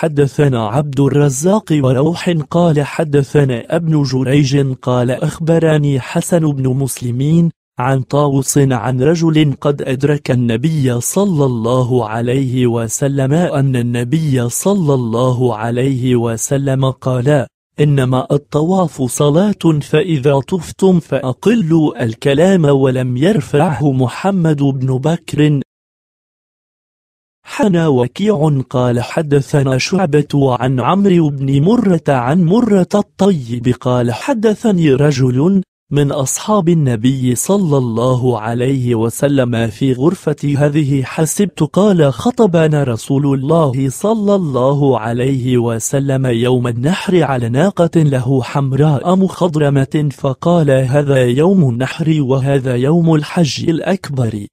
حدثنا عبد الرزاق وروح قال حدثنا ابن جريج قال أخبرني حسن بن مسلمين عن طاوس عن رجل قد أدرك النبي صلى الله عليه وسلم أن النبي صلى الله عليه وسلم قال إنما الطواف صلاة فإذا طفتم فأقلوا الكلام ولم يرفعه محمد بن بكر حنا وكيع قال حدثنا شعبة عن عمرو بن مرة عن مرة الطيب قال حدثني رجل من أصحاب النبي صلى الله عليه وسلم في غرفة هذه حسبت قال خطبنا رسول الله صلى الله عليه وسلم يوم النحر على ناقة له حمراء مخضرمة فقال هذا يوم النحر وهذا يوم الحج الأكبر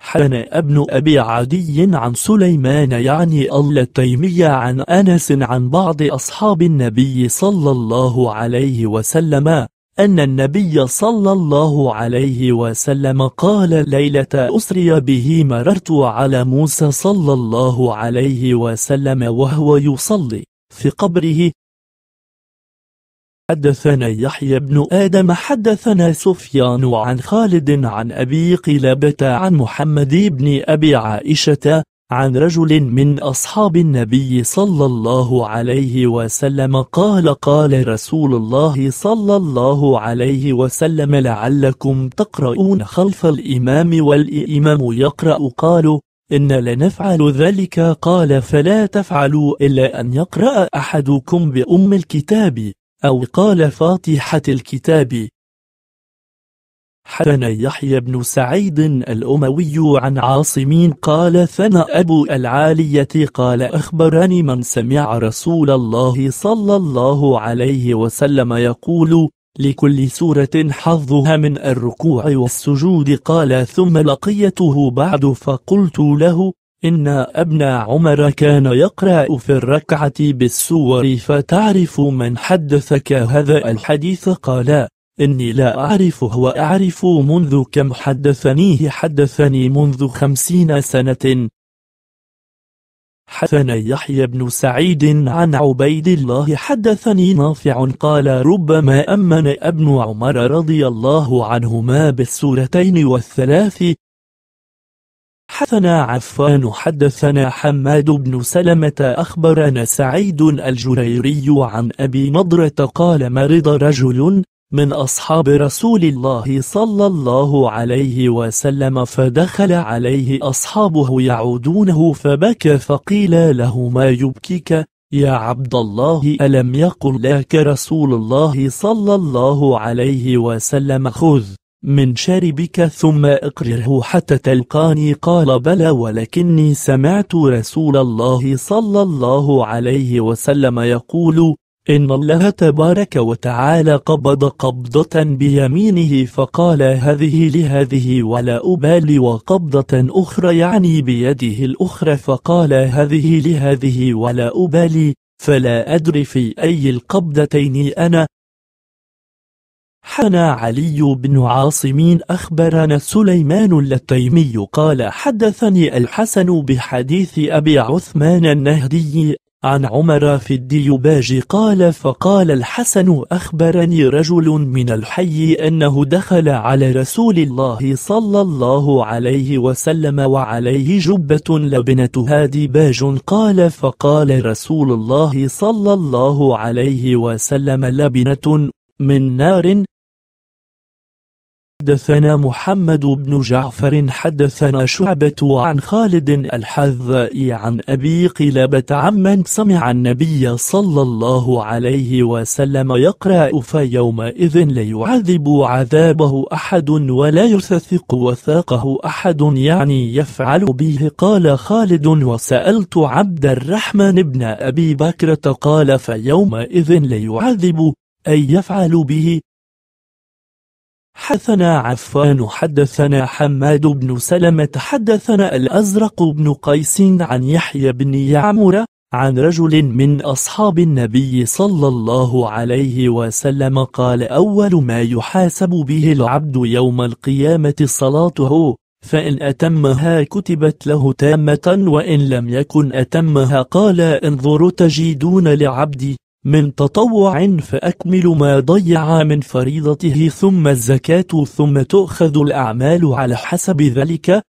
حدن ابن أبي عدي عن سليمان يعني التيمية عن أنس عن بعض أصحاب النبي صلى الله عليه وسلم أن النبي صلى الله عليه وسلم قال ليلة أسري به مررت على موسى صلى الله عليه وسلم وهو يصلي في قبره حدثنا يحيى بن آدم حدثنا سفيان عن خالد عن أبي قلابة عن محمد بن أبي عائشة عن رجل من أصحاب النبي صلى الله عليه وسلم قال قال رسول الله صلى الله عليه وسلم لعلكم تقرؤون خلف الإمام والإمام يقرأ قالوا إن لنفعل ذلك قال فلا تفعلوا إلا أن يقرأ أحدكم بأم الكتاب أو قال فاتحة الكتاب حدثنا يحيى بن سعيد الأموي عن عاصم قال ثنى أبو العالية قال أخبرني من سمع رسول الله صلى الله عليه وسلم يقول لكل سورة حظها من الركوع والسجود قال ثم لقيته بعد فقلت له إن ابن عمر كان يقرأ في الركعة بالسور فتعرف من حدثك هذا الحديث قال إني لا أعرفه وأعرف منذ كم حدثنيه حدثني منذ خمسين سنة حدثني يحيى بن سعيد عن عبيد الله حدثني نافع قال ربما أمن ابن عمر رضي الله عنهما بالسورتين والثلاث حثنا عفان حدثنا حماد بن سلمة أخبرنا سعيد الجريري عن أبي نضرة قال مرض رجل من أصحاب رسول الله صلى الله عليه وسلم فدخل عليه أصحابه يعودونه فبكى فقيل له ما يبكيك يا عبد الله ألم يقل لك رسول الله صلى الله عليه وسلم خذ من شاربك ثم اقرره حتى تلقاني قال بلى ولكني سمعت رسول الله صلى الله عليه وسلم يقول إن الله تبارك وتعالى قبض قبضة بيمينه فقال هذه لهذه ولا أبالي وقبضة أخرى يعني بيده الأخرى فقال هذه لهذه ولا أبالي فلا أدري في أي القبضتين أنا حدثنا علي بن عاصم أخبرنا سليمان اللتيمي قال حدثني الحسن بحديث أبي عثمان النهدي عن عمر في الديباج قال فقال الحسن أخبرني رجل من الحي أنه دخل على رسول الله صلى الله عليه وسلم وعليه جبة لبنتها ديباج قال فقال رسول الله صلى الله عليه وسلم لبنة من نار حدثنا محمد بن جعفر حدثنا شعبة عن خالد الحذائي عن أبي قلابة عمن سمع النبي صلى الله عليه وسلم يقرأ فيومئذ لا يعذب عذابه أحد ولا يثثق وثاقه أحد يعني يفعل به قال خالد وسألت عبد الرحمن بن أبي بكرة قال فيومئذ لا يعذب أي يفعل به حدثنا عفان حدثنا حماد بن سلمة حدثنا الأزرق بن قيس عن يحيى بن يعمر عن رجل من أصحاب النبي صلى الله عليه وسلم قال أول ما يحاسب به العبد يوم القيامة صلاته فإن أتمها كتبت له تامة وإن لم يكن أتمها قال انظروا تجدون لعبدي من تطوع فأكمل ما ضيع من فريضته ثم الزكاة ثم تؤخذ الأعمال على حسب ذلك